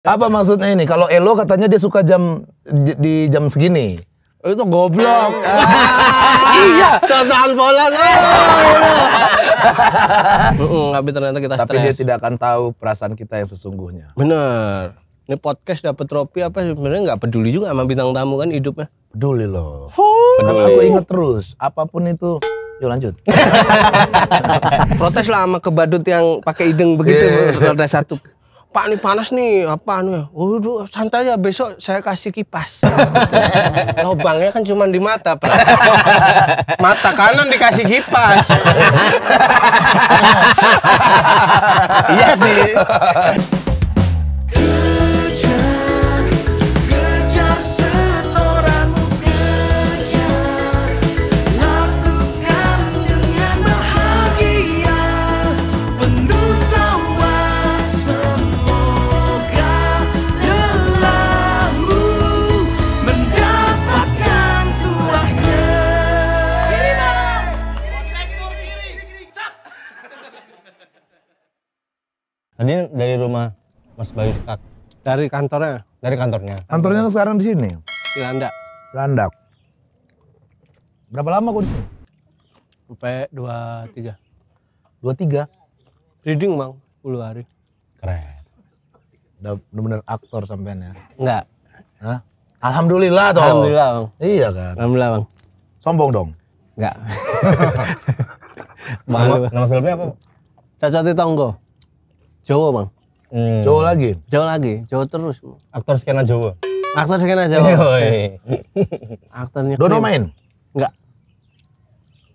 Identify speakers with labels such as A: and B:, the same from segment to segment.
A: Apa maksudnya ini? Kalau Elo katanya dia suka jam di, jam segini. Oh, itu goblok. Ah. iya, sosokan pola Tapi ternyata kita stres. Tapi dia tidak akan tahu perasaan kita yang sesungguhnya. Bener. Ini podcast dapat trofi apa sebenarnya nggak peduli juga sama bintang tamu kan hidupnya. Peduli loh. Peduli. Aku ingat terus, apapun itu Yuk lanjut. Protes lah sama kebadut yang pakai ideng begitu. Yeah. Iya. satu. Pak nih panas nih, apa nih? Anu ya? oh, Waduh, santai ya besok saya kasih kipas. Lobangnya kan cuma di mata, Pak. mata kanan dikasih kipas. iya sih. Tadi dari rumah Mas Bayu Stak. Dari kantornya? Dari kantornya. Kantornya sekarang di sini? Di Landak. Landak. Berapa lama kau di sini? Sampai dua tiga. Dua tiga? Breeding bang, puluh hari. Keren. Udah bener-bener aktor sampean ya? Enggak. Hah? Alhamdulillah toh. Alhamdulillah bang. Iya kan? Alhamdulillah bang. Sombong dong? Enggak. nama, nama filmnya apa? Cacati Tonggo. Jawa bang. Hmm. Jawa lagi. Jawa lagi, Jawa terus. Aktor skena Jawa. Aktor skena Jawa. Iya. Aktornya. Dono main? Enggak.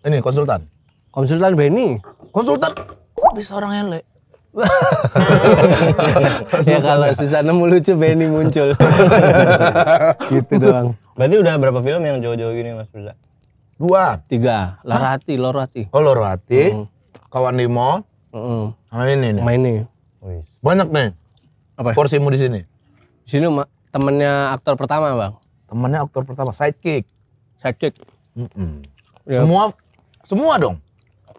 A: Ini konsultan. Konsultan Benny. Konsultan. Kok bisa orang elek? ya kalau susah nemu lucu Benny muncul. gitu doang. Berarti udah berapa film yang jauh-jauh gini Mas Firza? Dua. Tiga. Lorati, Lorati. Oh Lorati. Mm. Kawan Limo. Mm. Sama ini nih. ini. Banyak nih. Apa? Porsimu di sini. Di sini temennya aktor pertama bang. Temennya aktor pertama, sidekick. Sidekick. Mm -mm. Ya. Semua, semua dong.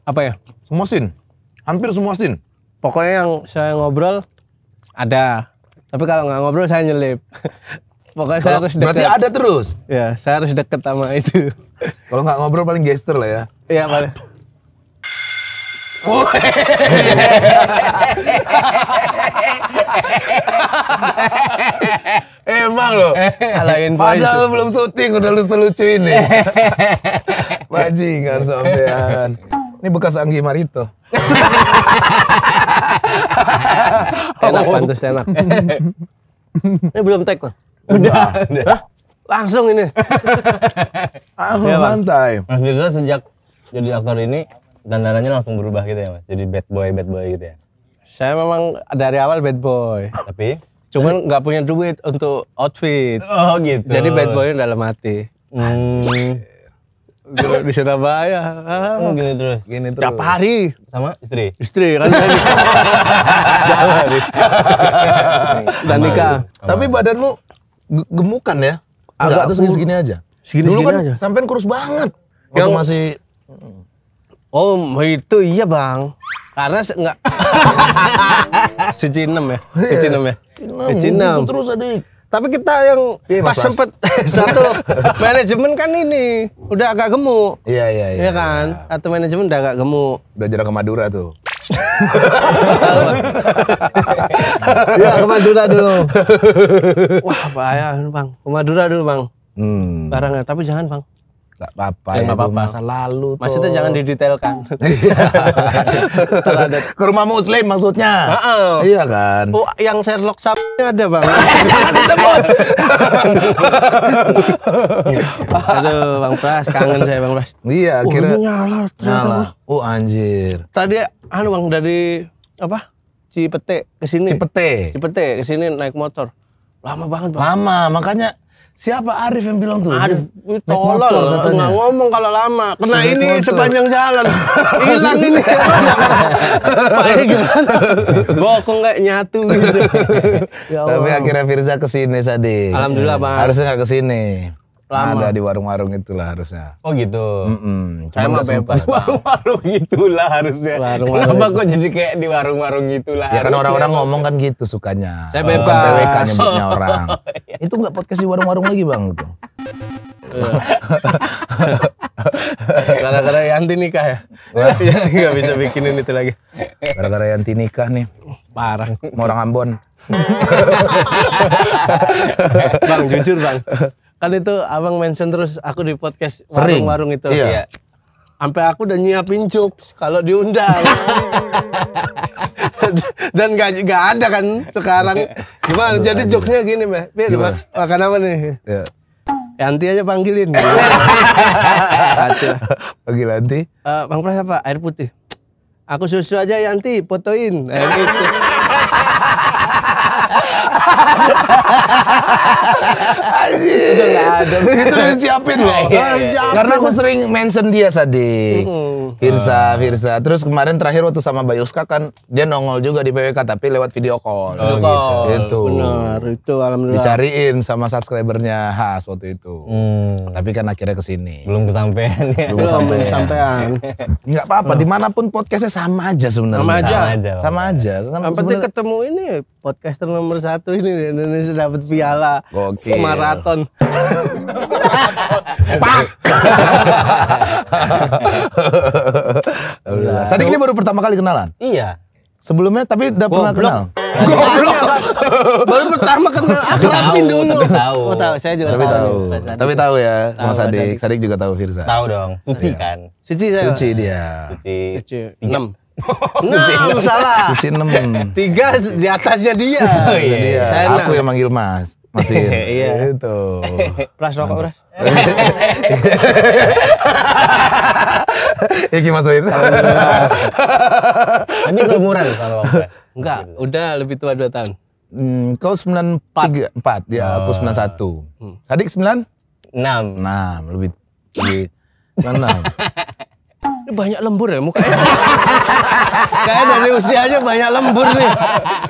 A: Apa ya? Semua sin. Hampir semua sin. Pokoknya yang saya ngobrol ada. Tapi kalau nggak ngobrol saya nyelip. Pokoknya kalo, saya harus deket. Berarti ada terus? Ya, saya harus deket sama itu. kalau nggak ngobrol paling gesture lah ya. Iya paling. Emang lo, alain Padahal lo belum syuting udah lu selucu ini. Bajingan sampean. Ini bekas Anggi Marito. enak oh. pantas enak. Ini belum tag kok. Udah. Langsung ini. Aku mantai. Iya, Mas Mirza sejak jadi aktor ini dan dandanannya langsung berubah gitu ya mas jadi bad boy bad boy gitu ya saya memang dari awal bad boy tapi cuman nggak punya duit untuk outfit oh gitu jadi bad boy dalam hati hmm. di Surabaya oh, gini terus gini terus tiap hari sama istri istri kan saya hari dan nikah tapi badanmu gemukan ya agak tuh segini-segini aja segini-segini dulu kan aja sampai kurus banget yang masih Oh itu iya bang. Karena enggak. si ya. Iya. Si ya. Cinem. Si Terus adik. Tapi kita yang iya, pas sempet satu manajemen kan ini udah agak gemuk. Iya iya iya. Iya kan? Atau manajemen udah agak gemuk. Udah jarang ke Madura tuh. ya ke Madura dulu. Wah bahaya bang. Ke Madura dulu bang. Hmm. Barangnya tapi jangan bang. Gak apa-apa. Ya, apa-apa. Masa lalu tuh. Maksudnya jangan didetailkan. Ke rumah muslim maksudnya. Heeh. Iya kan. Oh, yang Sherlock Sap ada bang. Aduh, Bang Pras, kangen saya Bang Pras. Iya, oh, kira. nyala ternyata. Oh anjir. Tadi anu Bang dari apa? Cipete ke sini. Cipete. Cipete ke sini naik motor. Lama banget Bang. Lama, makanya Siapa Arif yang bilang tuh? Arif tolol, nggak ngomong kalau lama. Kena ini sepanjang jalan, hilang ini.
B: Pak ini gimana?
A: Bokong nggak nyatu gitu. ya Tapi akhirnya Firza kesini Sadi. Alhamdulillah Pak. Harusnya nggak kesini. Lama. Ada di warung-warung itulah harusnya. Oh gitu. Mm -mm. Cuma warung-warung itulah harusnya. Warung -warung Kenapa itu. kok jadi kayak di warung-warung itulah? Ya kan orang-orang ngomong kan gitu sukanya. Saya bebas. Orang PWK nyebutnya orang. Iya. itu nggak podcast di warung-warung lagi bang gitu. Gara-gara Yanti nikah ya? Gak bisa bikinin itu lagi. Gara-gara Yanti nikah nih. Parah. Mau orang Ambon. bang, jujur bang kan itu abang mention terus aku di podcast warung-warung itu iya. ya sampai aku udah nyiapin cuk kalau diundang dan gak, gak ada kan sekarang gimana Aduh, jadi joknya gini meh biar gimana? makan apa nih iya. ya. Yanti aja panggilin panggil Yanti uh, eh, bang Pras apa air putih aku susu aja Yanti ya, fotoin eh, gitu. Udah gak ada. Itu udah disiapin loh. Iya, iya, iya. Karena aku kan- sering mention dia sedih, ah. Firsa, Firsa. Terus kemarin terakhir waktu sama Bayu kan dia nongol juga di PWK tapi lewat video call. Video gitu. call. Itu. Benar, itu alhamdulillah. Dicariin sama subscribernya khas waktu itu. Hmm. Tapi kan akhirnya kesini. Belum kesampaian ya. Belum kesampaian. Enggak apa-apa, dimanapun podcastnya sama aja sebenarnya. Sama aja. Sama aja. Sama ketemu ini podcaster nomor satu ini ya. Indonesia dapat piala Oke. maraton. Pak. Sadik ini baru pertama kali kenalan. Iya. Sebelumnya tapi udah pernah kenal. Goblok. Baru pertama kenal akrabin dulu. Tapi tahu. Oh, tahu. Saya juga tapi tahu. tahu. Tapi tahu ya, tahu, Mas Sadik. Sadik juga tahu Firza. Tahu dong. Suci iya. kan. Suci saya. Suci dia. Suci. Suci. 6
B: enam salah. Susi
A: enam. Tiga di atasnya dia. Oh, iya. iya. Ya, saya Aku yang manggil Mas. Masih. iya. Itu. Pras rokok, Pras. Iki Mas Win. Ini udah umuran kalau Enggak, udah lebih tua dua tahun. Hmm, kau 94 empat ya, aku oh. sembilan satu hmm. Adik sembilan enam enam lebih lebih Ini banyak lembur ya mukanya. Kayaknya dari usianya banyak lembur nih.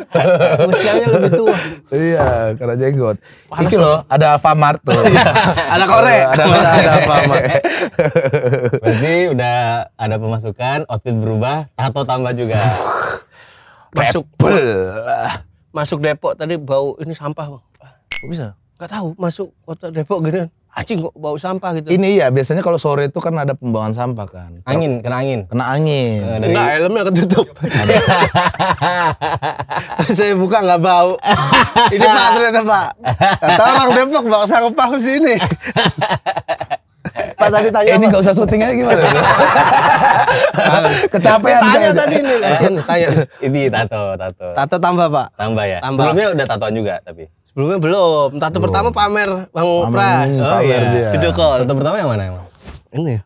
A: usianya lebih tua. Iya, karena jenggot. Panas Iki loh, ada Alfamart tuh. Iya, ada korek. Iya, ada, ada, ada Alfamart. Berarti udah ada pemasukan, outfit berubah, atau tambah juga. Masuk. Masuk Depok tadi bau ini sampah, Bang. Kok bisa? Gak tau, masuk kota Depok gini. Aci kok bau sampah gitu. Ini iya, biasanya kalau sore itu kan ada pembuangan sampah kan. Angin, kena angin. Kena angin. Nah, dari... Enggak, helmnya ketutup. Saya buka nggak bau. ini Pak ternyata Pak. Kata orang Depok bawa sampah ke sini. Pak tadi tanya ini nggak usah syuting aja gimana? Kecapean. Tanya tadi ini. Tanya. Ini tato, tato. Tato tambah Pak. Tambah ya. Tambah. Sebelumnya udah tatoan juga tapi. Sebelumnya belum. Tato belum. pertama pamer Bang pamer, Pras. Oh, iya. Video call. Tato pertama yang mana emang? Ini ya.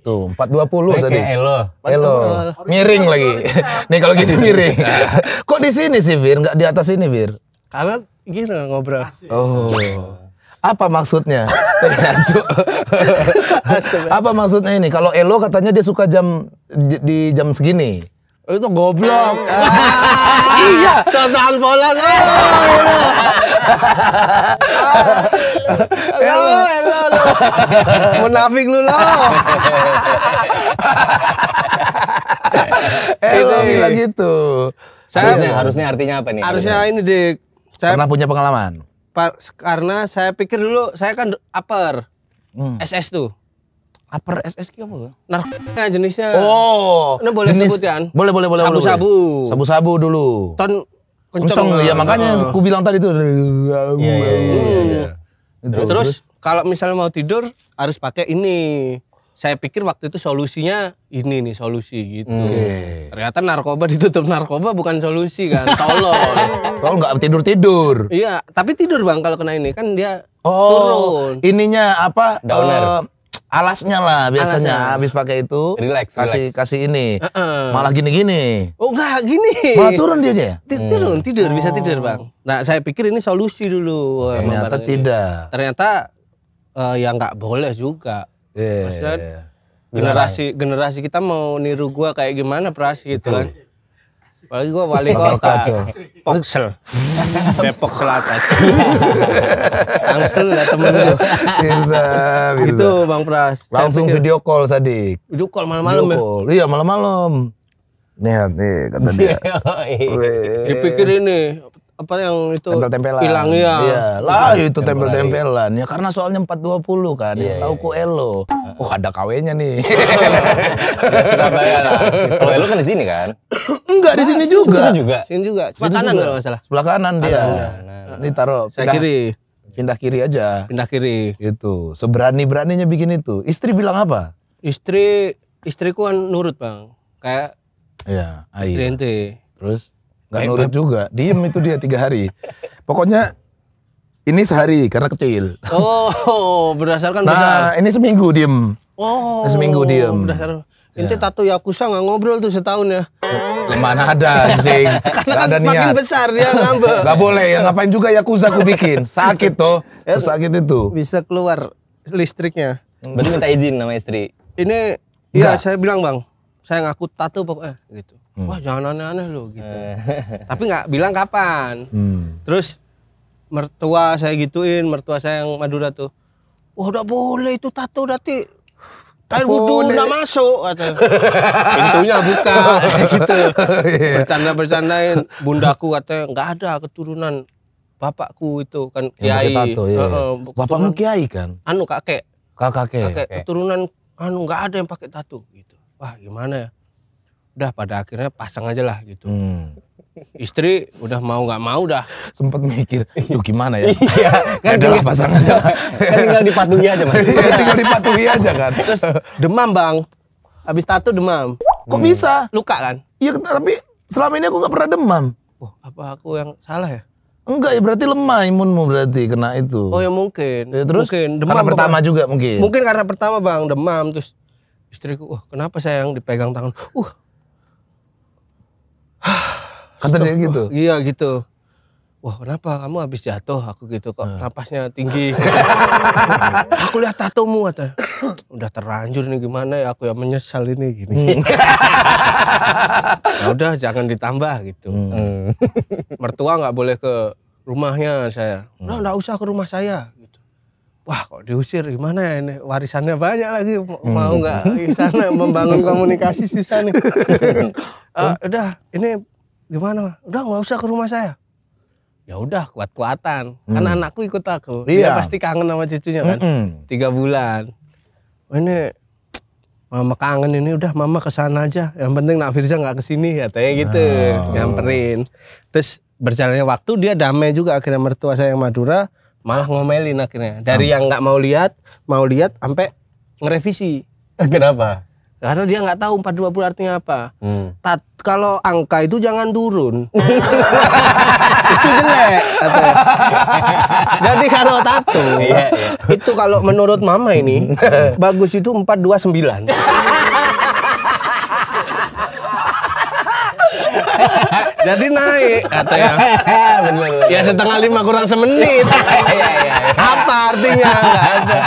A: Tuh, 420 tadi. Elo. Elo. Miring lagi. Nih kalau gini miring. Nah. Kok di sini sih, Vir? Enggak di atas ini, Vir? Karena gini ngobrol. Oh. Apa maksudnya? Apa maksudnya ini? Kalau Elo katanya dia suka jam di jam segini. Eh, itu goblok. Eh. iya, sosokan pola eh, iya. lo. Hello, hello, lo. Munafik lu lo. lo, bilang gitu. harusnya, harusnya artinya apa nih? Harusnya ini Dik. Saya pernah punya pengalaman. karena saya pikir dulu saya kan upper. SS hmm. tuh. Upper SSQ apa tuh? Narkoba jenisnya. Oh. Ini boleh jenis, sebut kan? Boleh, boleh, boleh. Sabu-sabu. Sabu-sabu dulu. Ton
B: kenceng. Iya ya makanya aku bilang
A: tadi tuh. Iya, iya, iya. iya, iya, iya hmm. Terus, kalau misalnya mau tidur harus pakai ini. Saya pikir waktu itu solusinya ini nih solusi gitu. Okay. Ternyata narkoba ditutup narkoba bukan solusi kan. Tolong. Tolong nggak tidur-tidur. Iya, tapi tidur Bang kalau kena ini kan dia Oh, turun. ininya apa? Downer. Uh, alasnya lah biasanya alasnya. habis pakai itu relax, kasih relax. kasih ini uh -uh. malah gini gini oh enggak gini malah turun dia aja ya hmm. turun tidur bisa tidur bang oh. nah saya pikir ini solusi dulu ternyata tidak ini. ternyata uh, ya nggak boleh juga yeah, Maksudnya, yeah. Iya. generasi generasi kita mau niru gua kayak gimana pras gitu kan Apalagi gue wali kota. Poksel. Depok Selatan.
B: Angsel lah temen lu. Bisa, bisa. Itu
A: Bang Pras. Langsung pikir, video call Sadik. Video call malam-malam ya? Iya malam-malam. Nih, nih kata dia. Dipikir ini apa yang itu tempel-tempelan. Hilang ya. Iya, lah iya. itu tempel-tempelan. Ya karena soalnya 420 kan. yeah, tahu ku iya. Elo. Oh, ada kawenya nih. ya, Surabaya lah. Kalau Elo kan di sini kan? Enggak, di sini juga. Sini juga. Sini juga. Sebelah kanan kalau masalah. salah. Sebelah kanan dia. Nah. Ini taruh. Saya kiri. Pindah kiri aja. Pindah kiri. Itu. Seberani-beraninya bikin itu. Istri bilang apa? Istri istriku kan nurut, Bang. Kayak Iya, istri ente. Terus Gak Hebat. nurut juga. Diem itu dia tiga hari. Pokoknya ini sehari karena kecil. Oh, berdasarkan nah, besar. Nah, ini seminggu diem. Oh. Seminggu diem. Berdasarkan. Ya. Inti tato Yakuza gak ngobrol tuh setahun ya. Mana ada anjing. Karena kan ada makin niat. besar dia ngambek. gak boleh ya ngapain juga Yakuza aku bikin. Sakit tuh. Ya, Sakit itu. Bisa keluar listriknya. Berarti minta izin sama istri. Ini iya saya bilang, Bang saya ngaku tato pokoknya eh, gitu hmm. wah jangan aneh-aneh lo gitu eh. tapi nggak bilang kapan hmm. terus mertua saya gituin mertua saya yang Madura tuh wah udah boleh itu tato nanti air wudhu udah masuk kata pintunya buka gitu bercanda bercandain bundaku kata nggak ada keturunan bapakku itu kan kiai ya, tato, iya. uh, iya. bapakmu kan kiai kan anu kakek kakek kakek, kakek. keturunan anu nggak ada yang pakai tato gitu wah gimana ya udah pada akhirnya pasang aja lah gitu hmm. istri udah mau nggak mau udah sempet mikir tuh gimana ya iya kan tinggal pasang aja kan tinggal dipatuhi aja mas iya, tinggal dipatuhi aja kan terus demam bang Abis tato demam kok hmm. bisa luka kan iya tapi selama ini aku nggak pernah demam oh, apa aku yang salah ya Enggak ya berarti lemah imunmu berarti kena itu. Oh ya mungkin. Ya, terus mungkin demam karena pertama juga mungkin. Mungkin karena pertama Bang demam terus istriku wah kenapa saya yang dipegang tangan uh kata dia gitu iya gitu wah kenapa kamu habis jatuh aku gitu kok hmm. napasnya tinggi aku lihat tatomu kata udah terlanjur nih gimana ya aku yang menyesal ini gini hmm. ya udah jangan ditambah gitu hmm. mertua nggak boleh ke rumahnya saya hmm. nah usah ke rumah saya wah kok diusir gimana ya ini warisannya banyak lagi hmm. mau nggak hmm. sana membangun komunikasi susah nih uh, udah ini gimana udah nggak usah ke rumah saya ya udah kuat kuatan hmm. karena anakku ikut aku iya. dia pasti kangen sama cucunya kan hmm. tiga bulan ini mama kangen ini udah mama kesana aja yang penting nak Firza nggak kesini ya kayak gitu oh. nyamperin terus berjalannya waktu dia damai juga akhirnya mertua saya yang Madura malah ngomelin akhirnya dari hmm. yang nggak mau lihat mau lihat sampai ngerevisi kenapa karena dia nggak tahu 420 artinya apa. Hmm. Tat, kalau angka itu jangan turun. itu jelek.
B: Jadi kalau tato, iya, iya.
A: itu kalau menurut mama ini bagus itu 429. Jadi naik yang Bener. Ya setengah lima kurang semenit. Iya, iya, iya. Apa artinya? Gak ada.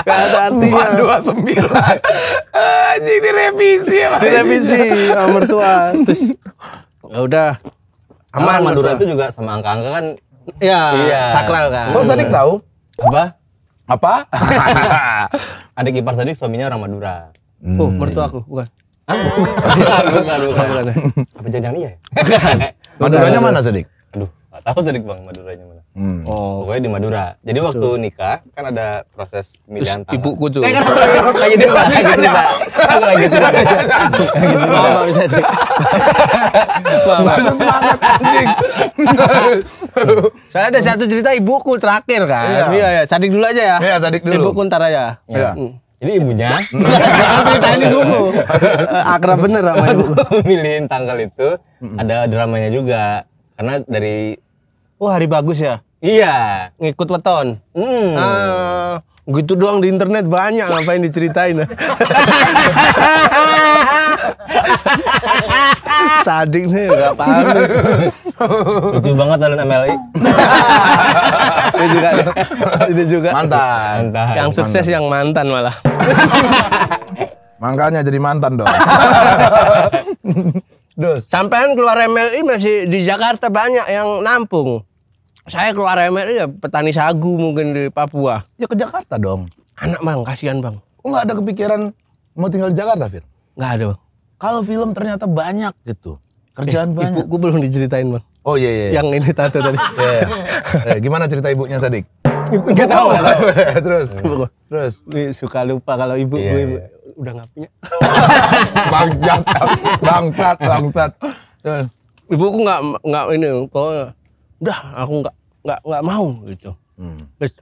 A: Gak ada artinya. dua sembilan. Anjing direvisi. Direvisi sama mertua. Terus ya udah
B: aman ah, Madura itu juga
A: sama angka-angka kan ya iya. sakral kan Tahu Sadik tahu apa apa adik ipar Sadik suaminya orang Madura hmm. uh, mertua aku bukan Ah, bukan. Apa jangan iya ya? Maduranya mana, Sedik? Aduh, gak tahu Sedik Bang, Maduranya mana. Hmm. Oh. Pokoknya di Madura. Jadi Betul. waktu nikah kan ada proses pemilihan tanah. Ibuku tuh. Eh kan lagi di lagi cerita. lagi cerita, lagi cerita. Mama bisa di. Mama semangat anjing. Saya ada satu cerita ibuku terakhir kan. Iya ya, sadik iya. dulu aja ya. Iya, sadik dulu. Ibuku ntar aja. Iya. Hmm. Jadi ibunya ceritain dulu. Eh, akrab bener sama ibu. Milihin tanggal itu ada dramanya juga. Karena dari wah hari bagus ya. Iya, ngikut weton. Hmm. Uh, gitu doang di internet banyak ngapain diceritain. Sadik nih, enggak paham. Lucu banget dalam MLI. Ini juga. Ya. Ini juga. Mantan. mantan. Yang sukses mantan. yang mantan malah. Mangkanya jadi mantan dong. Dus. Sampean keluar MLI masih di Jakarta banyak yang nampung. Saya keluar MLI ya petani sagu mungkin di Papua. Ya ke Jakarta dong. Anak bang, kasihan bang. Kok ada kepikiran mau tinggal di Jakarta, Fir? Enggak ada bang. Kalau film ternyata banyak gitu. Kerjaan eh, banyak. Ibu, gue belum diceritain bang. Oh iya, iya iya. Yang ini tato tadi. Iya. yeah. Iya. Gimana cerita ibunya Sadik? Ibu enggak tahu. Gak tahu. terus. Ibu. Terus. suka lupa kalau ibu yeah, gue yeah. udah nggak punya. bangsat, bangsat, bangsat. aku nggak nggak ini, pokoknya udah aku nggak nggak nggak mau gitu. Hmm. Terus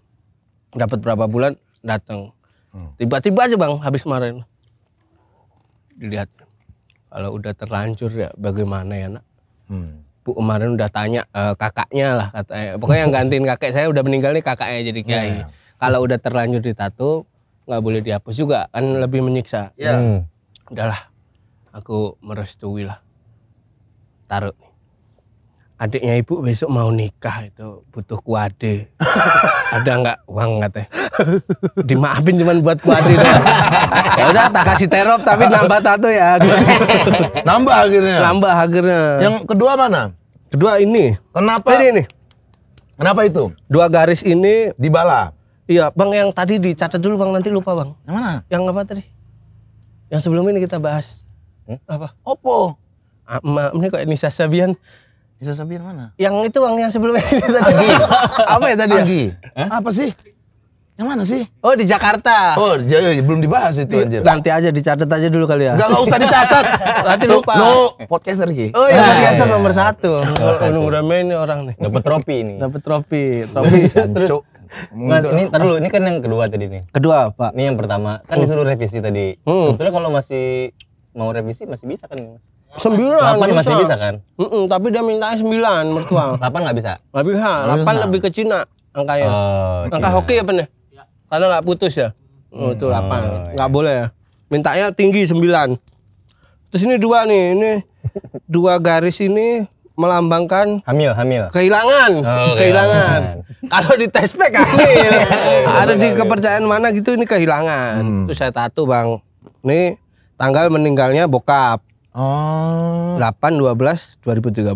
A: dapat berapa bulan datang. Hmm. Tiba-tiba aja bang, habis kemarin. Dilihat kalau udah terlanjur ya bagaimana ya nak? Hmm Bu kemarin udah tanya uh, kakaknya lah katanya. Pokoknya yang gantiin kakek saya udah meninggal nih kakaknya jadi kiai. Yeah. Kalau udah terlanjur ditato nggak boleh dihapus juga kan lebih menyiksa. Yeah. Hmm. Udahlah aku merestui lah taruh adiknya ibu besok mau nikah itu butuh kuade ada nggak uang nggak teh dimaafin cuman buat kuade
B: ya udah tak kasih terop tapi nambah tato ya nambah akhirnya nambah
A: akhirnya yang kedua mana kedua ini kenapa ini ini. kenapa itu dua garis ini dibala iya bang yang tadi dicatat dulu bang nanti lupa bang yang mana yang apa tadi yang sebelum ini kita bahas hmm? apa opo ah, Ma, ini kok ini sasabian bisa Sabian mana? Yang itu bang yang sebelumnya tadi. Anggi. Apa ya tadi? Ya? Anggi. Apa sih? Yang mana sih? Oh di Jakarta. Oh jauh ya, ya, belum dibahas itu anjir. Nanti aja dicatat aja dulu kali ya. Enggak enggak usah dicatat. Nanti lupa. Lo podcaster Ki. Oh iya nah, podcaster iya. iya. nomor satu. Kalau udah main nih orang nih. Dapat trofi ini. Dapat trofi. Trofi terus Mas, ini ntar ini kan yang kedua tadi nih. Kedua, Pak. Ini yang pertama. Kan oh. disuruh revisi tadi. Hmm. Sebetulnya kalau masih mau revisi masih bisa kan, Mas? Sembilan. Delapan masih bisa kan? Mm -mm, tapi dia minta sembilan mertua. Delapan nggak bisa? Nggak bisa. Oh, delapan lebih ke Cina angkanya. Oh, Angka hoki ya nih Ya. Karena nggak putus ya. Oh, itu hmm. delapan. Oh, iya. nggak iya. boleh ya. Mintanya tinggi sembilan. Terus ini dua nih, ini dua garis ini melambangkan hamil, hamil. Kehilangan, oh, kehilangan. kehilangan. Kalau di tespek pack hamil. Iya, iya, Ada di kepercayaan mana gitu ini kehilangan. Hmm. Terus saya tato, Bang. Ini tanggal meninggalnya bokap. Oh. 8 12 2013.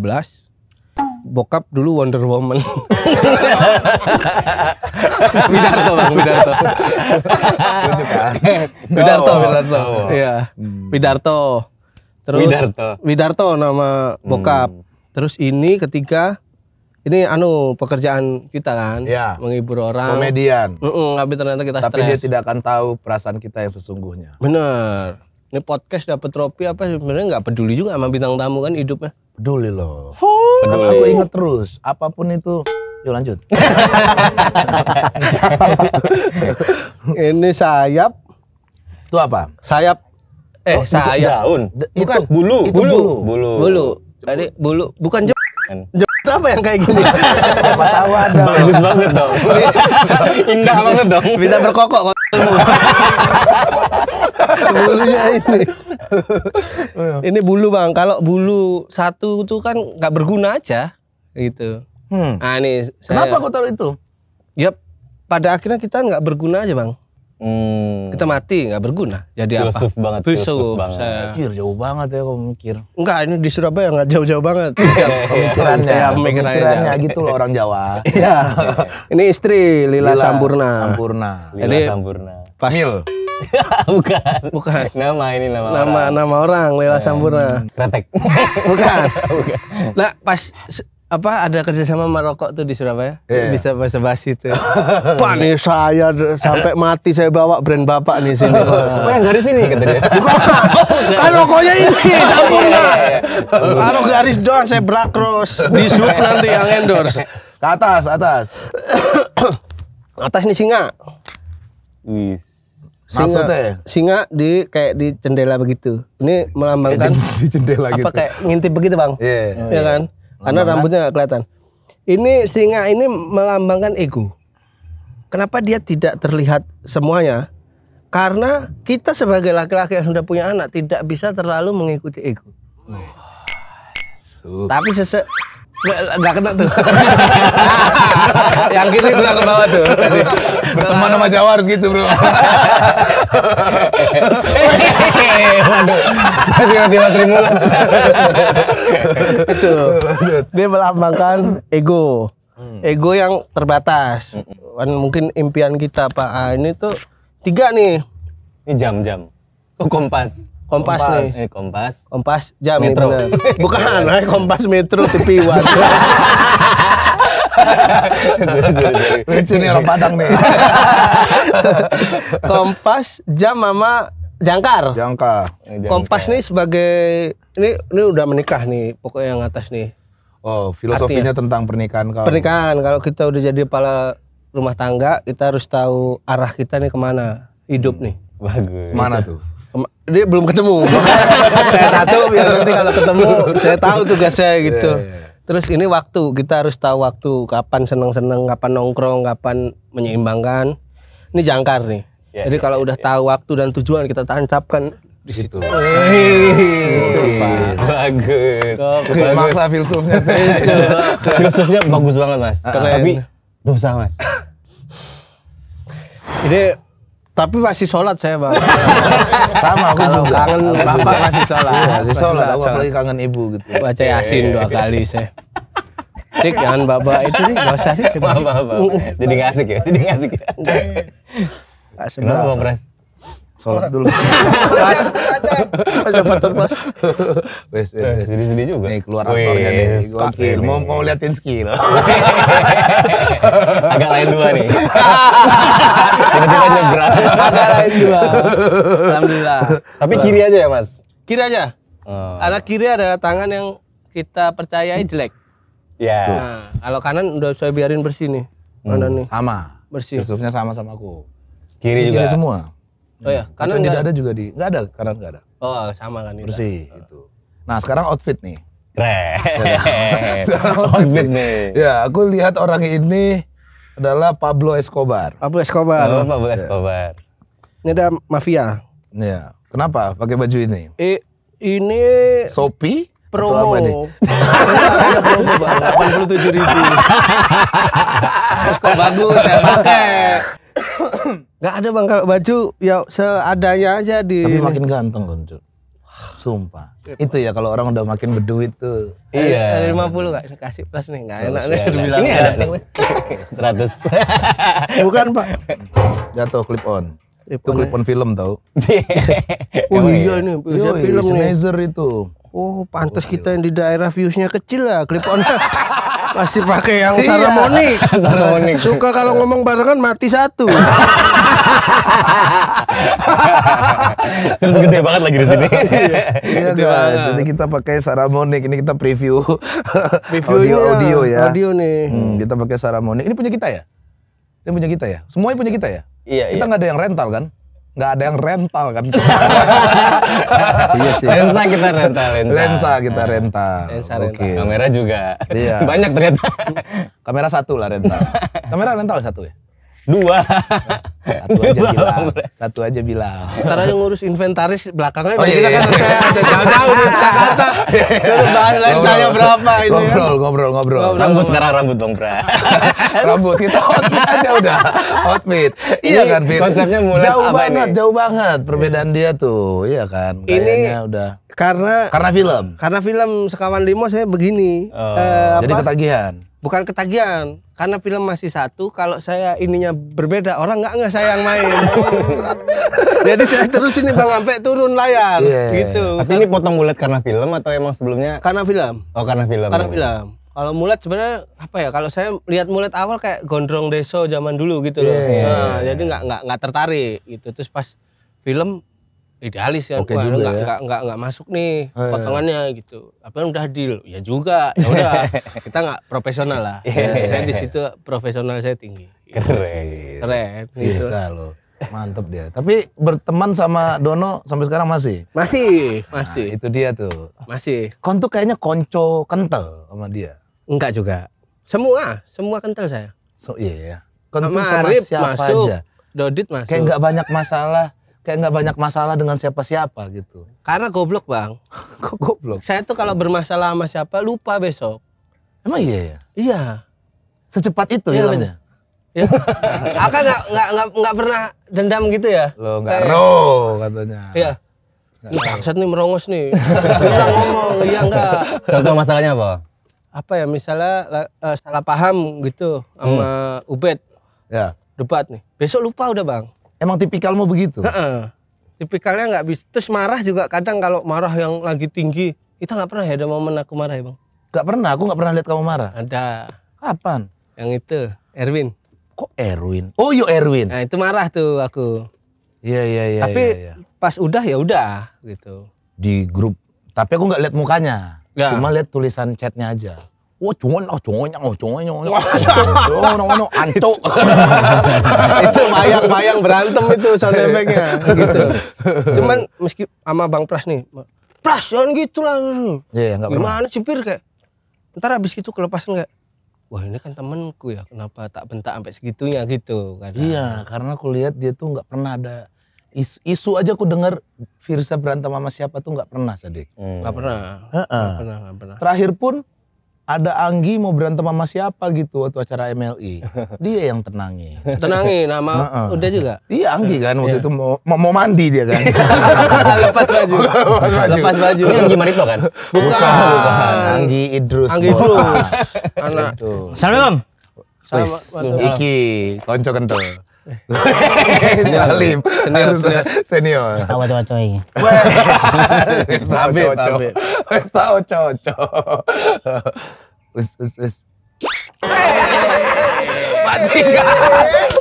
A: Bokap dulu Wonder Woman. Widarto Bang kan? Widarto. Widarto Widarto. Iya. Hmm. Widarto. Terus Widarto. Widarto nama bokap. Hmm. Terus ini ketika ini anu pekerjaan kita kan ya. menghibur orang komedian tapi ternyata kita tapi dia tidak akan tahu perasaan kita yang sesungguhnya bener ini podcast dapat trofi apa sebenarnya nggak peduli juga sama bintang tamu kan hidupnya peduli loh oh. peduli. aku ingat terus apapun itu yuk lanjut ini sayap itu apa sayap eh oh, sayap daun bukan itu, bulu. Itu bulu bulu bulu tadi bulu bukan jem apa yang kayak gini? Siapa tahu ada. Bagus banget dong. Indah banget dong. Bisa berkokok. Bulunya ini. Iya. ini bulu bang. Kalau bulu satu tuh kan nggak berguna aja gitu. Hmm. Nah ini. Saya, Kenapa aku taruh itu? Ya pada akhirnya kita nggak berguna aja bang. Hmm. Kita mati nggak berguna. Jadi filsuf apa? banget. Filsuf, banget. Saya. jauh banget ya kalau mikir. Enggak, ini di Surabaya nggak jauh-jauh banget. Iya, pemikirannya, ya, pemikirannya gitu loh orang Jawa. Iya. ini istri Lila, Lila Sampurna. Sampurna. Lila Jadi, Sampurna. Pas Mil. Bukan. Bukan. Nama ini nama, nama orang. Nama orang Lila hmm. Sampurna. Kretek. Bukan. Bukan. Nah, pas apa ada kerjasama Maroko tuh di Surabaya yeah. bisa bahasa basi tuh pak nih saya sampai mati saya bawa brand bapak nih sini oh, iya. yang garis ini kata dia kan rokoknya ini iya, sampurna iya, kalau ah, garis doang saya brakros di sub nanti yang endorse ke atas atas atas nih singa Wis. Singa, Singa di kayak di jendela begitu. Ini melambangkan di jendela apa gitu. kayak ngintip begitu, Bang. Iya yeah. oh, yeah. kan? Karena kan? rambutnya nggak kelihatan. Ini singa ini melambangkan ego. Kenapa dia tidak terlihat semuanya? Karena kita sebagai laki-laki yang sudah punya anak tidak bisa terlalu mengikuti ego. Oh. Tapi sese Gak kena tuh. yang kiri bilang ke bawah tuh. Tadi. Berteman sama Jawa harus gitu bro. Waduh. Tiba-tiba Sri Itu. Dia melambangkan ego. Hmm. Ego yang terbatas. Dan hmm, hmm, mungkin impian kita Pak A ini tuh tiga nih. Ini jam-jam. Oh kompas. Kompas, kompas nih. Eh, kompas. Kompas jam Metro. Bukan, eh, Kompas Metro TV One. Lucu nih orang Padang nih. kompas jam mama jangkar. Eh, jangkar. Kompas nih sebagai ini ini udah menikah nih pokoknya yang atas nih. Oh, filosofinya Artinya, tentang pernikahan kalau. Pernikahan kalau kita udah jadi kepala rumah tangga, kita harus tahu arah kita nih kemana hidup hmm, nih. Bagus. Mana tuh? dia belum ketemu. saya tahu biar nanti kalau ketemu saya tahu tugas saya gitu. Yeah, yeah. Iya. Terus ini waktu kita harus tahu waktu kapan seneng-seneng, kapan nongkrong, kapan menyeimbangkan. Ini jangkar nih. Yeah, Jadi yeah, kalau yeah, udah yeah. tahu waktu dan tujuan kita tancapkan di situ. Bagus. Bagus. Maksa filsufnya. Iya. filsufnya bagus banget, Mas. Tapi dosa, Mas. Ini tapi masih sholat saya bang sama aku Kalau juga kangen bapak masih sholat iya, masih sholat aku apalagi kangen ibu gitu baca yasin dua kali saya Cik jangan bapak itu nih, gak usah Bapak, bapak. Uh, uh. Jadi asik ya, jadi asik ya. Kenapa bapak Pres? sholat dulu pas, ada motor mas wes wes eh, wes sedih sedih juga nih eh, keluar aktornya nih skill mau mau liatin skill agak lain dua nih tiba-tiba nyebrang agak lain dua alhamdulillah tapi kiri aja ya mas kiri aja oh. anak kiri ada tangan yang kita percayai jelek ya yeah. nah, kalau kanan udah saya biarin bersih nih hmm. nih sama bersih Yusufnya sama sama aku kiri juga kiri semua Oh ya, karena tidak ada juga di nggak ada, karena nggak ada. Oh, sama kan Bersih oh. itu. Nah, sekarang outfit nih. Keren. outfit nih. Ya, aku lihat orang ini adalah Pablo Escobar. Pablo Escobar. Oh, Pablo Escobar. Ya. Ini ada mafia. Iya. Kenapa pakai baju ini? Eh, ini Sopi promo. Atau apa nih? Iya, promo bang, 87 ribu. bagus, saya pakai nggak ada bang kalau baju ya seadanya aja di tapi makin ganteng loh sumpah iya, itu ya kalau orang udah makin berduit tuh iya lima puluh nggak kasih plus nih nggak enak nih ini ada seratus bukan pak jatuh clip on itu clip on ya. film tau oh iya ini film nih itu oh pantas kita yang di daerah viewsnya kecil lah clip on Masih pakai yang iya. Saramonik. saramoni Suka kalau ngomong barengan mati satu. Terus gede banget lagi di sini. iya, iya guys, ini kita pakai Saramonik. Ini kita preview preview audio, ya. audio ya. Audio nih. Hmm, kita pakai Saramonik. Ini punya kita ya? Ini punya kita ya? Semuanya punya kita ya? Iya, Kita iya. nggak iya. ada yang rental kan? nggak ada yang rental kan. iya sih. Lensa kita rental, lensa. Lensa kita rental. Lensa rental. Okay. Kamera juga. Iya. Banyak ternyata. Kamera satu lah rental. Kamera rental satu ya? Dua. Nah, satu aja bilang. Satu aja bilang. Ntar yang ngurus inventaris belakangnya. Oh, iya, kita kan saya ada jauh-jauh iya. nih iya. kata Suruh bahan lain saya berapa ini. Kan? Ngobrol, ngobrol, ngobrol. Rambut sekarang rambut dong, Bra. rambut kita outfit aja udah. Outfit. Iya kan, Fit? Konsepnya mulai jauh apa banget, ini? jauh banget perbedaan iya. dia tuh. Iya kan. ini udah karena karena film. Karena film Sekawan Limo saya begini. Oh. Eh, Jadi ketagihan. Bukan ketagihan, karena film masih satu. Kalau saya ininya berbeda, orang nggak nges saya yang main. Jadi saya terus ini Bang sampai turun layar yeah. Iya, iya. gitu. Tapi ini potong mulet karena film atau emang sebelumnya? Karena film. Oh, karena film. Karena ya. film. Kalau mulet sebenarnya apa ya? Kalau saya lihat mulet awal kayak gondrong deso zaman dulu gitu loh. Yeah. Iya, nah, jadi nggak nggak nggak tertarik gitu. Terus pas film idealis kan okay gua nggak ya. nggak nggak nggak masuk nih oh, potongannya yeah. gitu tapi kan udah deal ya juga ya udah kita nggak profesional lah yeah. saya di situ profesional saya tinggi Iya. Keren. Keren. Iya. Gitu. Bisa lo, Mantep dia. Tapi berteman sama Dono sampai sekarang masih? Masih, masih. Nah, itu dia tuh. Masih. Kon tuh kayaknya konco kental sama dia. Enggak juga. Semua, semua kental saya. So iya ya. Kon sama, sama Arif siapa masuk, aja. Dodit masuk. Kayak nggak banyak masalah kayak nggak banyak masalah dengan siapa-siapa gitu. Karena goblok bang. Kok goblok? Saya tuh kalau bermasalah sama siapa lupa besok. Emang iya ya? Iya. Secepat itu ya? Iya Ya. Aka nggak nggak nggak pernah dendam gitu ya? Lo nggak roh katanya. Iya. Ini bangsat nih merongos nih. Kurang ngomong, iya enggak. Contoh masalahnya apa? Apa ya misalnya uh, salah paham gitu sama hmm. Ubed. Ya. Debat nih. Besok lupa udah bang. Emang tipikalmu begitu? Heeh. Tipikalnya nggak bisa. Terus marah juga kadang kalau marah yang lagi tinggi. Kita nggak pernah ya ada momen aku marah ya bang? Gak pernah, aku nggak pernah lihat kamu marah. Ada. Kapan? Yang itu, Erwin kok Erwin? Oh yuk iya, Erwin. Nah, itu marah tuh aku. Iya iya iya. Tapi ya, ya. pas udah ya udah gitu. Di grup. Tapi aku nggak lihat mukanya. Gak. Cuma lihat tulisan chatnya aja. Wah oh, cuman, oh cuman, oh cuman, oh cuman, oh, oh itu mayang-mayang berantem itu sound effect gitu. Cuman meski sama Bang Pras nih, Pras jangan gitu lah. Iya, yeah, Gimana sih Pir kayak, ntar abis itu kelepasan kayak, wah ini kan temenku ya kenapa tak bentak sampai segitunya gitu kan iya karena aku lihat dia tuh nggak pernah ada isu, isu aja aku dengar Firza berantem sama siapa tuh nggak pernah sadik hmm. nggak hmm. pernah. pernah nggak pernah, pernah terakhir pun ada Anggi mau berantem sama siapa gitu waktu acara MLI. E. Dia yang tenangin. Tenangin nama uh -uh. udah juga. Iya Anggi kan waktu yeah. itu mau, mau mandi dia kan. Lepas baju. Lepas baju. Lepas baju. Ini Anggi Marito kan? Bukan. Bukan. Bukan. Anggi Idrus. Anggi Idrus. Nah, Anak. Gitu. Assalamualaikum. Salam. Iki konco kental. Eh. Iya, Salim senior senior senior wis tau cocok ini wis tau cocok wis tau cocok Us us us bajingan,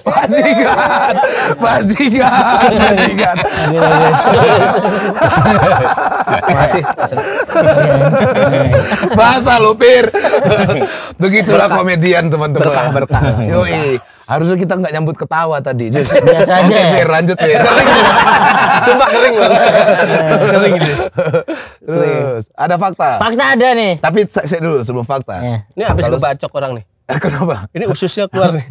A: bajingan, bajingan, bajingan. Masih. Bahasa lu, Pir. Begitulah komedian, teman-teman. Berkah, berkah. Yoi. Harusnya kita nggak nyambut ketawa tadi. Just. Biasa aja. Oke, okay, Pir, lanjut, Pir. Sumpah kering banget. kering gitu. Terus, ada fakta. Fakta ada nih. Tapi saya dulu sebelum fakta. Ya. Ini habis kebacok orang nih. Eh, kenapa? Ini ususnya keluar nih.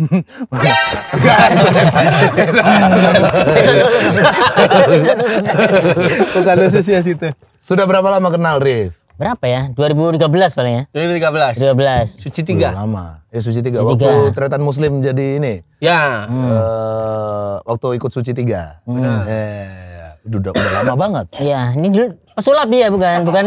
A: Bukan ususnya situ. Sudah berapa lama kenal Rif? Berapa ya? 2013 paling ya? 2013. 2013. Suci 3. Udah lama. Ya Suci 3. Waktu Tretan Muslim jadi ini. Ya. Hmm. Uh, waktu ikut Suci 3. Hmm. Eh, ya. udah, udah lama banget. Iya, ini dulu pesulap dia bukan, bukan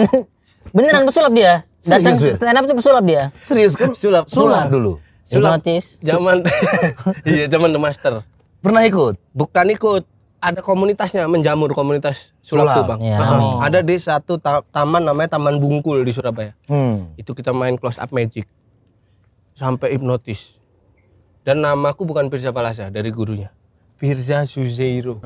A: beneran pesulap dia. Datang ya? stand up itu pesulap dia. Serius kan? Sulap. Sulap, dulu. Sulap. Zaman Iya, zaman The Master. Pernah ikut? Bukan ikut. Ada komunitasnya, menjamur komunitas sulap, sulap. tuh, Bang. Ya. Oh. Ada di satu ta taman namanya Taman Bungkul di Surabaya. Hmm. Itu kita main close up magic. Sampai hipnotis. Dan namaku bukan Pirsa Palasa dari gurunya. Birza Suzeiro.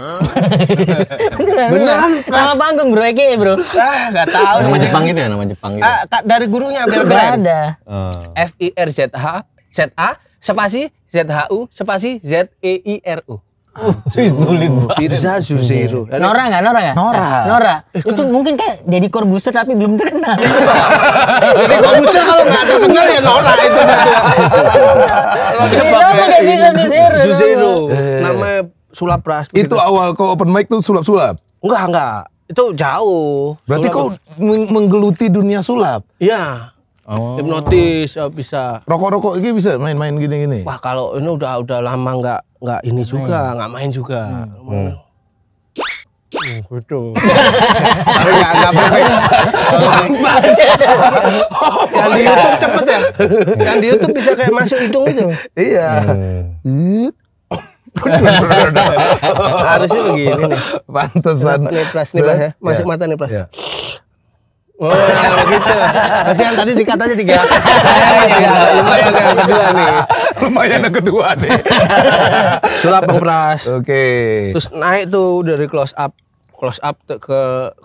A: beneran, beneran nama panggung bro Eki bro ah nggak tahu nama Jepang gitu ya nama Jepang gitu ah, dari gurunya biar Gak ada oh. F I R Z H Z A spasi Z H U spasi Z E I R U Wih sulit banget. Firza Zuzero. Nora nggak? Nora nggak? Nora. Nora. Eh, itu kan- mungkin kayak Deddy Corbuzier tapi belum terkenal. Deddy Corbuzier kalau nggak terkenal ya Nora itu satu. Kenapa dia bisa Zuzero? Zuzero. Eh. Namanya sulap ras. Itu awal kau open mic tuh sulap-sulap? Enggak enggak. Itu jauh. Berarti kau menggeluti dunia sulap? Iya. Oh. Hipnotis oh, bisa. Rokok-rokok ini bisa main-main gini-gini. Wah, kalau ini udah udah lama nggak nggak ini juga, nggak main juga. Hmm. Hmm. Hmm, gitu. Tapi nggak nggak Yang di YouTube iya. cepet ya. Yang di YouTube bisa kayak masuk hidung aja gitu? Iya. Hmm. Harusnya begini nih. Pantesan. Nih plus, nih plus ya. Masuk mata nih plus. Iya. Oh, iya, gitu. Berarti yang tadi dikatanya tiga. Iya, iya, Lumayan yang kedua nih. Lumayan yang kedua nih. Sulap pras. Oke. Terus naik tuh dari close up close up ke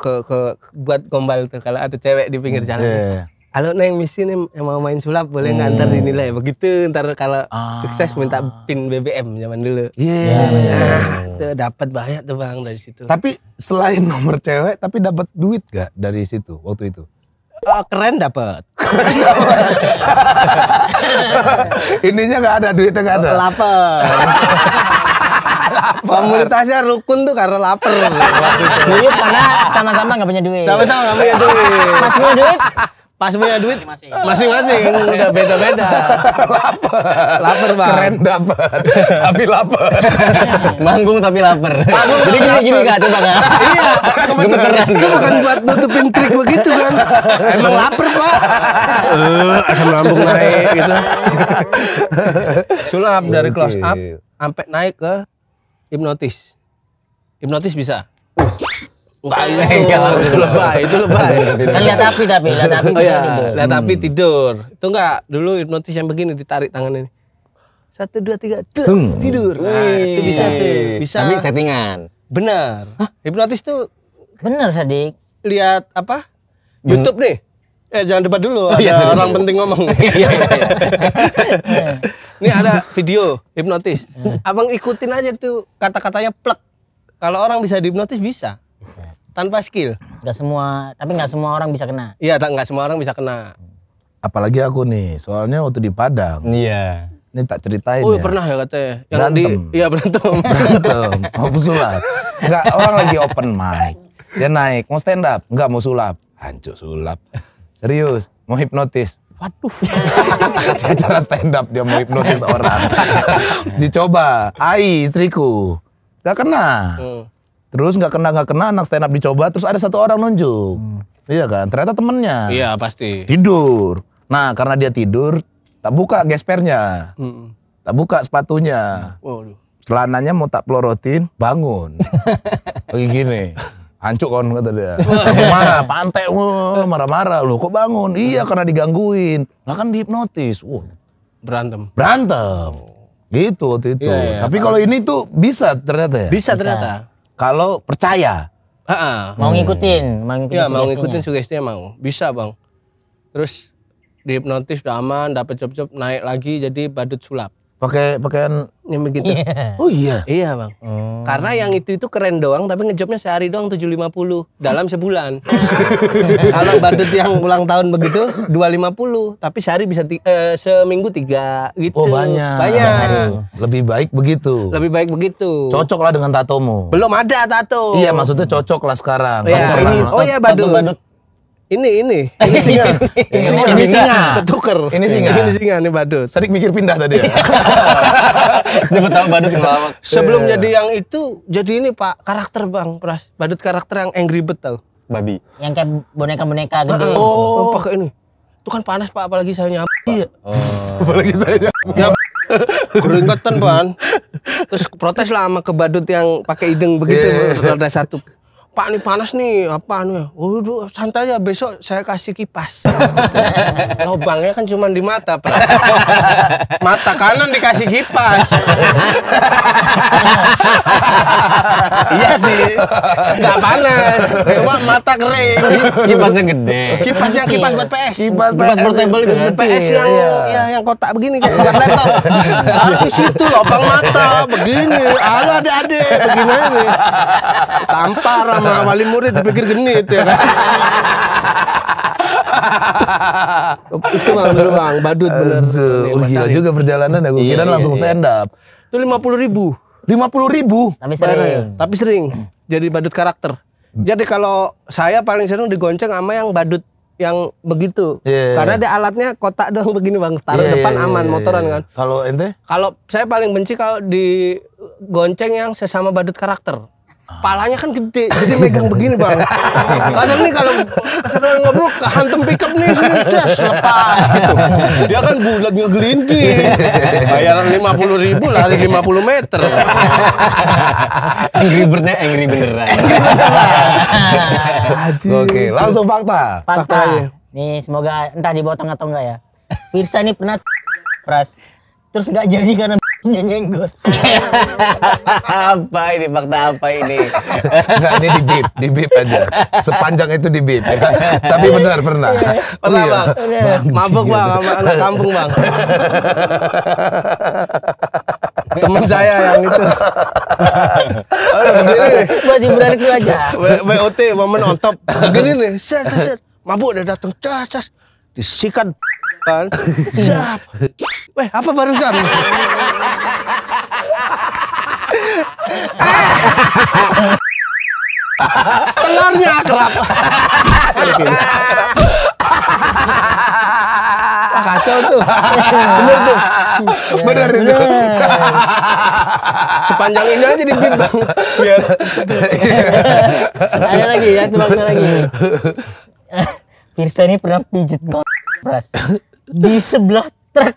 A: ke ke buat gombal tuh kalau ada cewek di pinggir jalan. Halo Neng, misi nih mau main sulap boleh hmm. ngantar oh. dinilai begitu ntar kalau ah. sukses minta pin BBM zaman dulu. Iya. Yeah. Yeah. Nah, dapat banyak tuh bang dari situ. Tapi selain nomor cewek, tapi dapat duit gak dari situ waktu itu? Oh, keren dapat. Ininya gak ada duitnya gak ada. Oh, lapar. Komunitasnya rukun tuh karena lapar. Duit karena sama-sama gak punya duit. Sama-sama gak punya duit. Mas punya duit? Pas punya duit masing-masing udah beda-beda. lapar. Lapar, Bang. Keren dapat. tapi lapar. Manggung tapi lapar. Jadi gini gini Kak, coba Kak. iya. Gemeteran. Itu bukan buat nutupin trik begitu kan. Emang lapar, Pak. uh, asam lambung naik gitu. Sulap dari close up sampai naik ke hipnotis. Hipnotis bisa. Us. Wah, iya, itu iya, lebay, itu lebay. Kan lihat api tapi, lihat api bisa oh, tidur. Lihat api hmm. tidur. Itu enggak dulu hipnotis yang begini ditarik tangan ini. Satu, dua, tiga, tuh, tidur. Nah, itu bisa tuh. Bisa. Tapi settingan. Benar. Hipnotis tuh. Benar, Sadik. Lihat apa? Hmm. YouTube nih. Eh jangan debat dulu, oh, iya, ada iya, orang iya. penting ngomong. Ini ada video hipnotis. Hmm. Abang ikutin aja tuh kata-katanya plek. Kalau orang bisa dihipnotis bisa tanpa skill. Gak semua, tapi nggak semua orang bisa kena. Iya, tak nggak semua orang bisa kena. Apalagi aku nih, soalnya waktu di Padang. Iya. Ini tak ceritain oh, ya. pernah ya katanya. Yang berantem. iya berantem. berantem. mau sulap. Enggak, orang lagi open mic. Dia naik, mau stand up. Enggak mau sulap. Hancur sulap. Serius, mau hipnotis. Waduh. di acara stand up dia mau hipnotis orang. Dicoba. Ai, istriku. Gak kena. Hmm. Terus nggak kena nggak kena anak stand up dicoba terus ada satu orang nunjuk. Hmm. Iya kan? Ternyata temennya. Iya pasti. Tidur. Nah karena dia tidur tak buka gespernya. Hmm. Tak buka sepatunya. Waduh. Celananya mau tak pelorotin, bangun. Kayak gini. Hancur kan? kata dia. marah, pantai, marah-marah. lu kok bangun? Iya hmm. karena digangguin. Lah kan dihipnotis. Wow. Berantem. Berantem. Gitu waktu itu. Iya, iya. Tapi kalau ini tuh bisa ternyata ya? Bisa, bisa. ternyata kalau percaya. ha -ha. Mau ngikutin, mau ngikutin. Ya, mau ngikutin sugestinya mau. Bisa, Bang. Terus dihipnotis udah aman, dapat job-job naik lagi jadi badut sulap pakai pakaian yang begitu. Yeah. Oh iya. Iya, Bang. Hmm. Karena yang itu itu keren doang tapi ngejobnya sehari doang tujuh lima puluh dalam sebulan. Kalau badut yang ulang tahun begitu dua lima puluh, tapi sehari bisa eh, seminggu tiga gitu. Oh, banyak. Banyak. Lebih baik begitu. Lebih baik begitu. Cocok lah dengan tatomu. Belum ada tato. Iya, maksudnya cocok lah sekarang. Oh, iya. oh iya badut ini ini, ini singa. ini, ini, ini, singa. Ketuker. Ini singa. Ini singa, ini badut. Sadik mikir pindah tadi ya. Siapa tahu badut ngelawak. Sebelum iya, iya. jadi yang itu, jadi ini Pak karakter Bang Pras. Badut karakter yang angry betul, tau. Babi. Yang kayak boneka-boneka gitu. Oh, pakai ini. Itu kan panas Pak, apalagi saya nyampe. Iya. Oh. apalagi saya nyampe oh. keringetan pan terus protes lah sama badut yang pakai ideng begitu yeah. satu Pak nih panas nih, apa nih? Anu ya? oh, Waduh, santai ya besok saya kasih kipas. Lobangnya kan cuma di mata, Pak. mata kanan dikasih kipas. iya sih. Enggak panas, cuma mata kering. Kipasnya gede. kipas yang kipas buat PS. Kipas, kipas portable gitu. PS, PS yang iya, iya. ya, yang kotak begini kan enggak laptop. Tapi situ lobang mata begini. Halo adik-adik, begini nih. Tampar sama iya. wali murid dipikir genit ya kan. itu bang dulu bang badut bener oh, gila juga perjalanan ya. gue iya, kira iya, langsung stand up itu lima puluh ribu lima puluh ribu tapi sering tapi sering jadi badut karakter jadi kalau saya paling sering digonceng sama yang badut yang begitu. Yeah. Karena dia alatnya kotak dong begini bang, taruh yeah, depan yeah, aman yeah, motoran kan. Kalau ente? Kalau saya paling benci kalau digonceng yang sesama badut karakter palanya kan gede jadi megang begini bang kadang nih kalau sedang ngobrol kehantem pickup nih sini cas lepas gitu dia kan bulat ngegelinti bayaran lima puluh ribu lari lima puluh meter angry birdnya angry beneran beneran. oke langsung fakta fakta, fakta aja. nih semoga entah dibotong atau enggak ya Pirsa ini pernah pras terus nggak jadi karena nyenggot. apa ini fakta apa ini? Enggak ini di bip, di bip aja. Sepanjang itu di bip. Ya. Tapi benar pernah. Pernah iya. oh, iya. bang. bang Mabuk bang sama anak kampung bang. Temen saya yang itu. oh, begini nih. Buat hiburan itu aja. BOT momen on top. Begini nih, set set set. Mabuk udah datang, cas cas. Disikat kan. Siap. Weh, apa barusan? Telurnya akrab. Wah, kacau tuh. Bener tuh. Bener itu. Sepanjang ini aja di bib bang. Biar. Ada lagi ya, coba lagi. Pirsa ini pernah pijit kontras di sebelah truk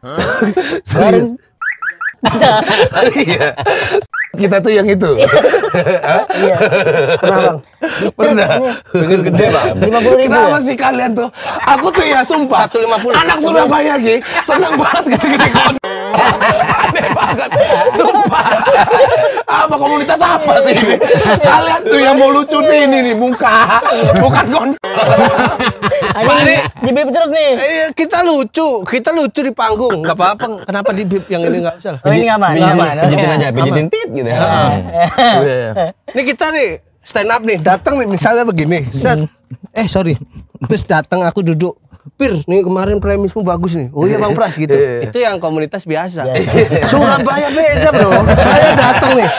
A: bareng iya kita tuh yang itu. iya. Pernah bang. Pernah. dengan iya. gede bang. 50 ribu. Kenapa ya? sih kalian tuh? Aku tuh ya sumpah. 150. lima puluh. Anak Surabaya ki seneng banget gede-gede gitu, gitu, kon. Gitu. Aneh banget. Sumpah. Apa komunitas apa sih ini? Kalian tuh yang mau lucu nih ini nih muka, bukan kon. kondom. di bib terus nih. Eh, kita lucu, kita lucu di panggung. Enggak apa-apa. Kenapa bib yang ini nggak usah? Oh, ini nggak apa-apa. Pijitin aja, pijitin tit gitu ya. Ini kita nih stand up nih, datang nih misalnya begini. Set. Mm. Eh sorry, terus datang aku duduk. Pir, nih kemarin premismu bagus nih. Oh iya Bang Pras gitu. Iya. Itu yang komunitas biasa. Surabaya beda bro. Saya datang nih.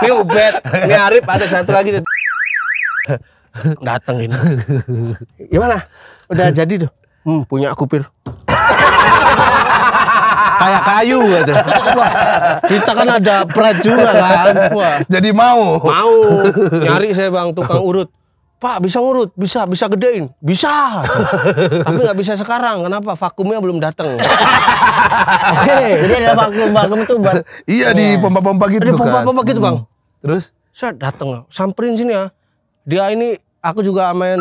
A: Nih Ubed, nih Arif, ada satu lagi. Datang ini. Gimana? Udah jadi tuh. Hmm, punya aku Pir kayak kayu gitu. kita kan ada prajurit juga kan. Wah. Jadi mau. Mau. Nyari saya bang tukang urut. Pak bisa urut, bisa, bisa gedein, bisa. Tapi nggak bisa sekarang. Kenapa? Vakumnya belum datang. Oke. Jadi ada vakum, vakum tuh bang. Iya di iya. pompa-pompa gitu kan. Di pompa-pompa kan. gitu bang. Hmm. Terus? Saya dateng, samperin sini ya. Dia ini aku juga main,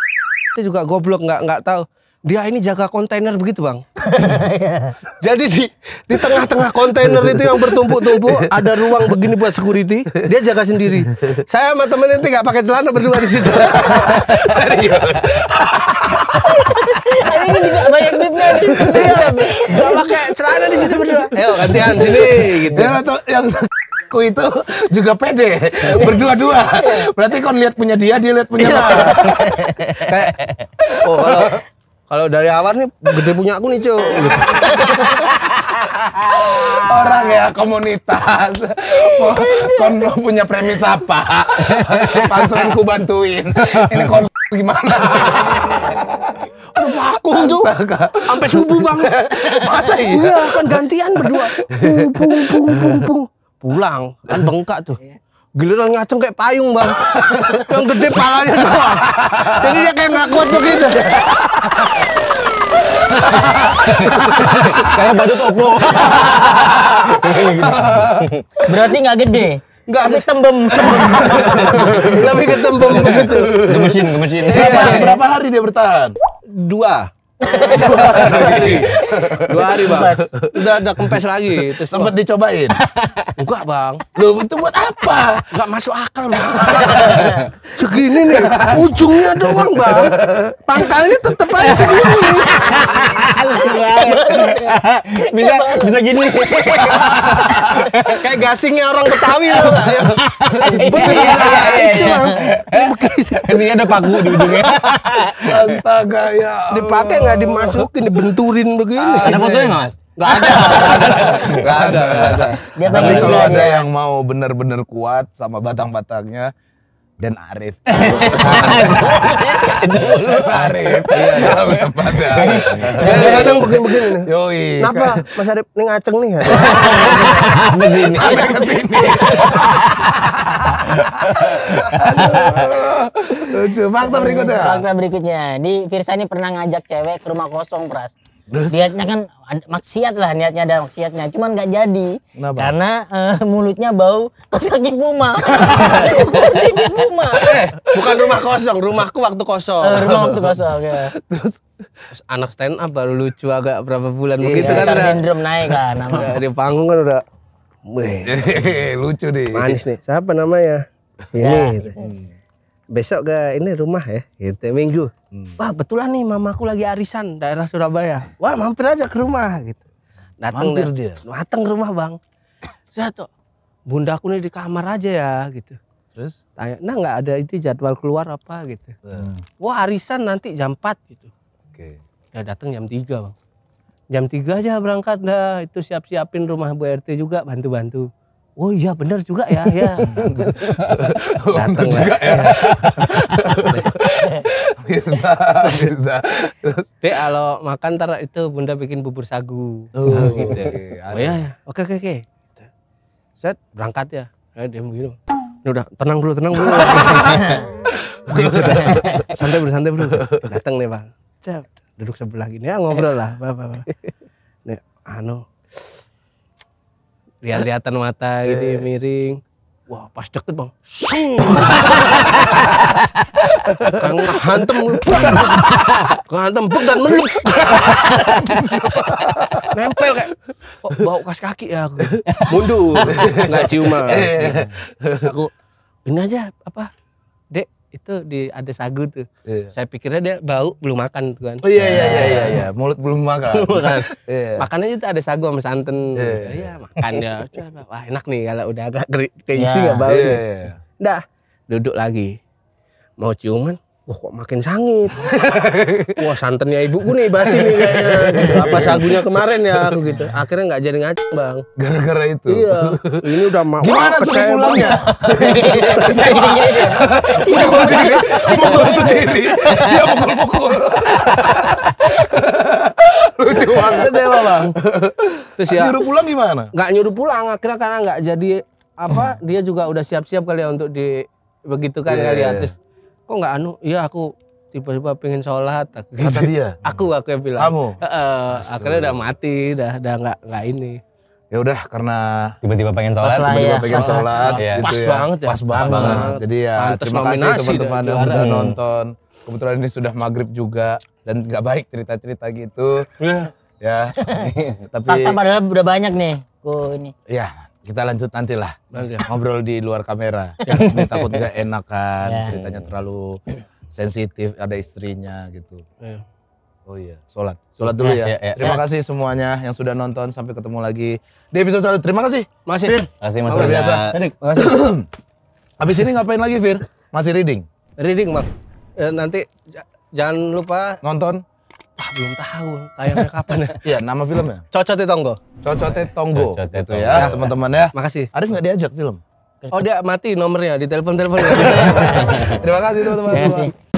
A: juga goblok nggak nggak tahu dia ini jaga kontainer begitu bang. Iya. Jadi di di tengah-tengah kontainer itu yang bertumpuk-tumpuk ada ruang begini buat security, dia jaga sendiri. Saya sama temen ini nggak pakai celana berdua di situ. Serius. Ini juga banyak duitnya iya. Gak pakai celana di situ berdua. Ayo gantian sini gitu. Yang yang aku itu juga pede berdua-dua. Iya. Berarti kau lihat punya dia, dia lihat punya kau. oh kalau kalau dari awal nih gede punya aku nih cuy orang ya komunitas kon punya premis apa panselku bantuin ini kon gimana Aduh vakum tuh sampai subuh bang masa iya iya kan gantian berdua pung pung pung pung pung pulang kan bengkak tuh giliran ngaceng kayak payung bang yang gede palanya doang jadi dia kayak nggak kuat begitu kayak badut opo berarti nggak gede Enggak lebih tembem. lebih ketembem begitu. Gemesin, gemesin. Berapa, iya. berapa hari dia bertahan? Dua
B: dua hari bang
A: udah ada kempes lagi terus sempat dicobain enggak bang lo itu buat apa enggak masuk akal bang segini nih ujungnya doang bang pangkalnya tetep aja segini bisa bisa gini kayak gasingnya orang Betawi loh iya, Begini, iya, iya, ada paku di ujungnya. Astaga ya. Dipakai nggak dimasukin, dibenturin begini. Ah, ada fotonya nggak mas? Gak ada. Gak ada. Gak ada. Tapi kalau ada yang mau benar-benar kuat sama batang-batangnya, dan Arif. Dulu Arif. Iya, iya, dalam iya. tempatnya. Ya, kadang begini-begini nih. Yoi. Kenapa Mas Arif ini ngaceng nih? Ya? Kesini. Sampai kesini. Lucu. Fakta berikutnya. Fakta berikutnya. Di Firsa ini pernah ngajak cewek ke rumah kosong, Pras. Terus? Niatnya kan maksiat lah, niatnya ada maksiatnya, cuman nggak jadi Kenapa? karena uh, mulutnya bau kos kaki puma. kos kaki puma. Eh, bukan rumah kosong, rumahku waktu kosong. Uh, rumah waktu kosong ya. Terus, Terus anak stand up baru lucu agak berapa bulan iya, begitu kan. Sindrom naik kan. Dari panggung kan udah Wih, lucu deh. Manis nih. Siapa namanya? Ya. Ini. Ya, gitu besok ke ini rumah ya gitu minggu hmm. wah betulan nih mamaku lagi arisan daerah Surabaya hmm. wah mampir aja ke rumah gitu datang mampir dia datang ke rumah bang Satu, tuh aku nih di kamar aja ya gitu terus tanya nah nggak ada itu jadwal keluar apa gitu hmm. wah arisan nanti jam 4 gitu oke okay. udah datang jam 3 bang jam 3 aja berangkat dah itu siap-siapin rumah Bu RT juga bantu-bantu Oh iya benar juga ya, ya. Datang juga ya. Iya. Mirza, Mirza. Terus Dek kalau makan ntar itu Bunda bikin bubur sagu. Oh, nah, gitu. Okay, oh iya, iya, Oke oke oke. Set berangkat ya. Ayo dia begitu. Ini udah tenang dulu, tenang dulu. Gitu santai dulu, santai dulu. Datang nih bang. Cep, duduk sebelah gini ya ngobrol lah, bapak. Nih, anu, lihat-lihatan mata eh. gitu yeah. miring wah pas deket bang sung kang hantem kang hantem buk dan meluk nempel kayak oh, bau kas kaki ya aku mundur nggak ciuman eh. aku ini aja apa dek itu di ada sagu tuh. Iya. Saya pikirnya dia bau belum makan tuh kan. Oh iya iya nah. iya iya, iya. mulut belum makan. makan. Iya. Makannya itu ada sagu sama santan. Iya, iya. iya, iya. makan ya. Wah enak nih kalau udah agak keisi nggak iya, bau. Iya, iya, iya. Dah duduk lagi. Mau ciuman, Wah kok makin sangit. Wah santannya ibuku nih basi nih kayaknya. Gitu. Apa sagunya kemarin ya aku gitu. Akhirnya nggak jadi ngaca bang. Gara-gara itu. Iya. Ini udah mau. Gimana sudah pulangnya? Percaya diri. Si mukul sendiri. Dia pukul-pukul Lucu banget ya bang. Terus ya. Nyuruh pulang gimana? Nggak nyuruh pulang akhirnya karena nggak jadi apa dia juga udah siap-siap kali ya untuk di begitu kan yeah, kali ya. Iya, iya. Terus kok nggak anu iya aku tiba-tiba pengen sholat aku, kata dia aku aku yang bilang kamu e -e, akhirnya udah mati udah udah nggak nggak ini ya udah karena tiba-tiba pengen sholat tiba-tiba ya, pengen sholat, sholat ya. pas ya. banget ya pas, banget, pas banget. jadi ya Pantes terima kasih teman-teman yang sudah hmm. nonton kebetulan ini sudah maghrib juga dan nggak baik cerita-cerita gitu iya. ya tapi Fakta padahal udah banyak nih ku ini ya kita lanjut nanti lah, ngobrol di luar kamera. Ya. takut gak enak kan ya. ceritanya ya, ya. terlalu sensitif ada istrinya gitu. Ya. Oh iya, sholat. Sholat dulu ya. ya. ya, ya. Terima ya. kasih semuanya yang sudah nonton. Sampai ketemu lagi di episode selanjutnya. Terima kasih. Masih. Fir. Masih, Mas. Luar biasa. Terima Abis ini ngapain lagi, Fir? Masih reading. Reading, Bang. E, eh, nanti jangan lupa nonton ah belum tahu tayangnya kapan ya. Iya, nama filmnya. Cocote Tonggo. Cocote Tonggo. Cocote gitu Tonggo. ya, teman-teman ya. Makasih. Arif nggak diajak film? Oh dia mati nomornya di telepon telepon. Ya. Terima kasih teman-teman. Terima kasih.